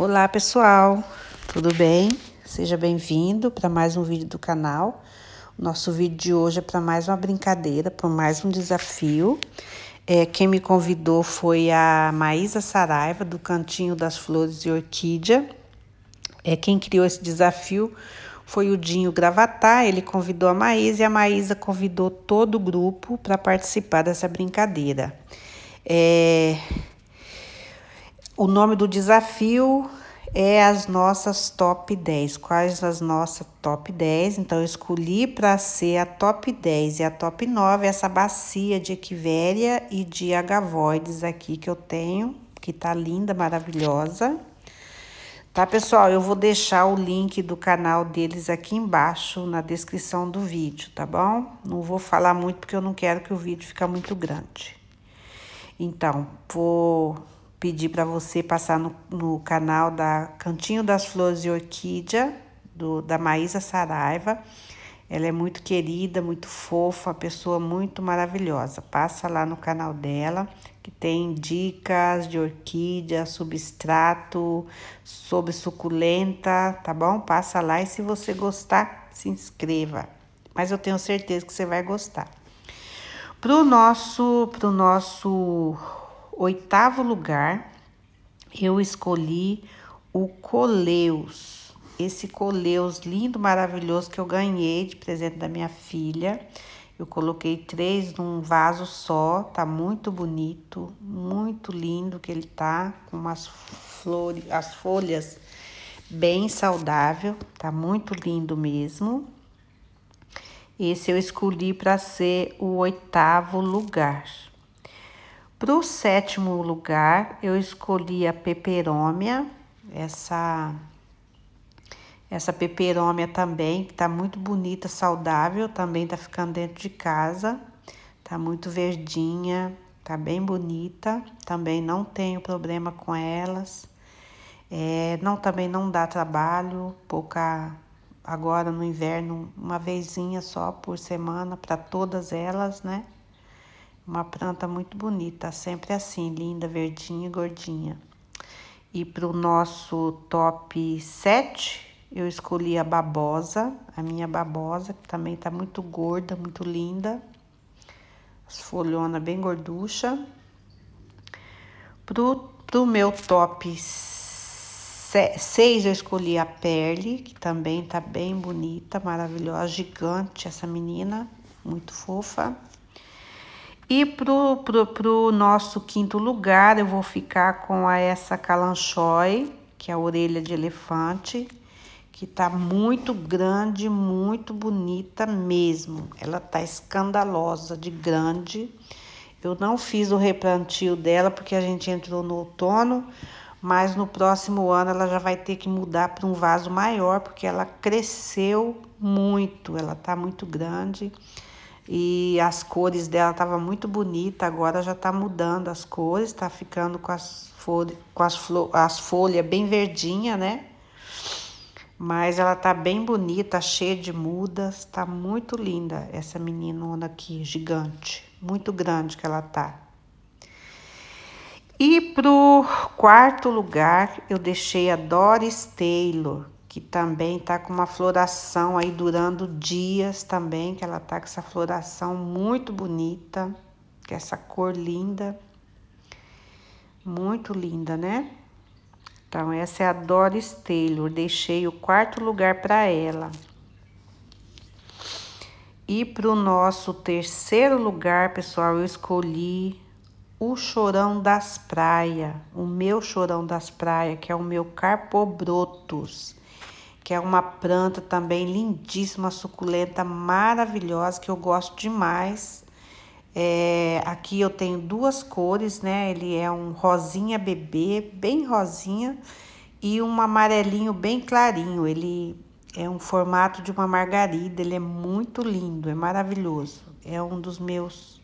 Olá pessoal, tudo bem? Seja bem-vindo para mais um vídeo do canal. Nosso vídeo de hoje é para mais uma brincadeira, para mais um desafio. É, quem me convidou foi a Maísa Saraiva, do Cantinho das Flores e Orquídea. É, quem criou esse desafio foi o Dinho Gravatar, ele convidou a Maísa e a Maísa convidou todo o grupo para participar dessa brincadeira. É, o nome do desafio é as nossas top 10. Quais as nossas top 10? Então, eu escolhi para ser a top 10 e a top 9 é essa bacia de equivéria e de agavoides aqui que eu tenho, que tá linda, maravilhosa. Tá, pessoal? Eu vou deixar o link do canal deles aqui embaixo na descrição do vídeo, tá bom? Não vou falar muito porque eu não quero que o vídeo fique muito grande. Então, vou pedir para você passar no, no, canal da Cantinho das Flores e Orquídea, do, da Maísa Saraiva. Ela é muito querida, muito fofa, pessoa muito maravilhosa. Passa lá no canal dela, que tem dicas de orquídea, substrato, sobre suculenta, tá bom? Passa lá e se você gostar, se inscreva. Mas eu tenho certeza que você vai gostar. Pro nosso, pro nosso oitavo lugar, eu escolhi o Coleus. Esse Coleus lindo, maravilhoso que eu ganhei de presente da minha filha. Eu coloquei três num vaso só, tá muito bonito, muito lindo que ele tá, com umas flores, as folhas bem saudável, tá muito lindo mesmo. Esse eu escolhi para ser o oitavo lugar. Para o sétimo lugar, eu escolhi a peperômia, essa essa peperômia também, que tá muito bonita, saudável, também está ficando dentro de casa. está muito verdinha, está bem bonita, também não tenho problema com elas. É, não também não dá trabalho, pouca agora no inverno, uma vezinha só por semana para todas elas, né? Uma planta muito bonita, sempre assim, linda, verdinha e gordinha. E para o nosso top 7, eu escolhi a babosa, a minha babosa, que também tá muito gorda, muito linda. As folhona bem gorducha. Pro, pro meu top 6, eu escolhi a Perle, que também tá bem bonita, maravilhosa, gigante essa menina, muito fofa. E pro, pro, pro nosso quinto lugar, eu vou ficar com a essa calanchoe, que é a orelha de elefante, que tá muito grande, muito bonita mesmo. Ela tá escandalosa de grande. Eu não fiz o replantio dela porque a gente entrou no outono, mas no próximo ano ela já vai ter que mudar para um vaso maior porque ela cresceu muito, ela tá muito grande e as cores dela tava muito bonita, agora já tá mudando as cores, tá ficando com as folhas, com as, flor, as folhas bem verdinha, né? Mas ela tá bem bonita, cheia de mudas, tá muito linda essa meninona aqui, gigante, muito grande que ela tá. E pro quarto lugar, eu deixei a Doris Taylor, que também tá com uma floração aí durando dias também, que ela tá com essa floração muito bonita, que é essa cor linda, muito linda, né? Então, essa é a Doris Taylor, deixei o quarto lugar para ela. E para o nosso terceiro lugar, pessoal, eu escolhi o Chorão das Praias, o meu Chorão das Praias, que é o meu Carpobrotos que é uma planta também lindíssima, suculenta, maravilhosa, que eu gosto demais. É, aqui eu tenho duas cores, né? Ele é um rosinha bebê, bem rosinha, e um amarelinho bem clarinho. Ele é um formato de uma margarida, ele é muito lindo, é maravilhoso. É um dos meus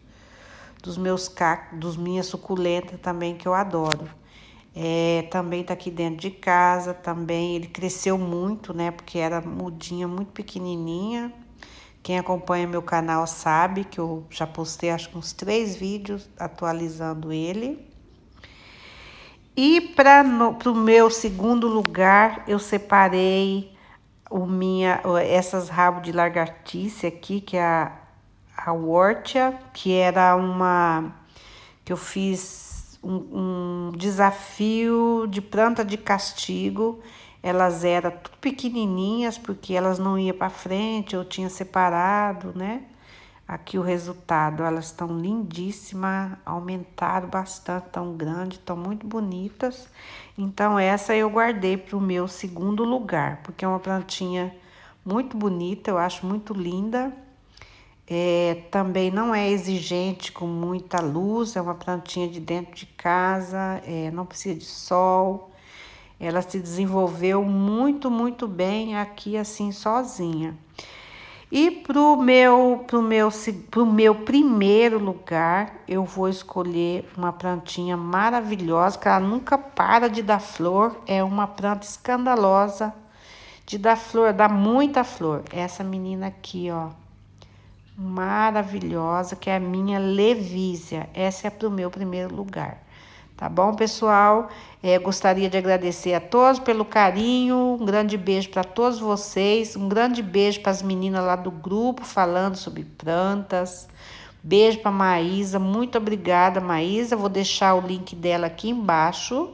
dos meus cactos, dos minhas suculentas também que eu adoro. É, também está aqui dentro de casa, também ele cresceu muito, né? Porque era mudinha, muito pequenininha. Quem acompanha meu canal sabe que eu já postei acho que uns três vídeos atualizando ele. E para o meu segundo lugar, eu separei o minha, essas rabos de lagartixa aqui, que é a, a Wortia, que era uma que eu fiz um, um desafio de planta de castigo. Elas eram tudo pequenininhas porque elas não iam para frente, eu tinha separado, né? Aqui o resultado, elas estão lindíssimas, aumentaram bastante, tão grande, estão muito bonitas. Então essa eu guardei para o meu segundo lugar, porque é uma plantinha muito bonita, eu acho muito linda. É, também não é exigente com muita luz, é uma plantinha de dentro de casa, é, não precisa de sol. Ela se desenvolveu muito, muito bem aqui assim sozinha. E pro meu, pro meu, pro meu primeiro lugar, eu vou escolher uma plantinha maravilhosa, que ela nunca para de dar flor, é uma planta escandalosa de dar flor, dá muita flor. Essa menina aqui, ó maravilhosa, que é a minha Levísia. Essa é para o meu primeiro lugar. Tá bom, pessoal? É, gostaria de agradecer a todos pelo carinho. Um grande beijo para todos vocês. Um grande beijo para as meninas lá do grupo falando sobre plantas. Beijo para Maísa. Muito obrigada, Maísa. Vou deixar o link dela aqui embaixo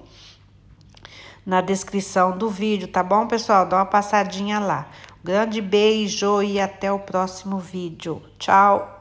na descrição do vídeo, tá bom, pessoal? Dá uma passadinha lá. Grande beijo e até o próximo vídeo. Tchau!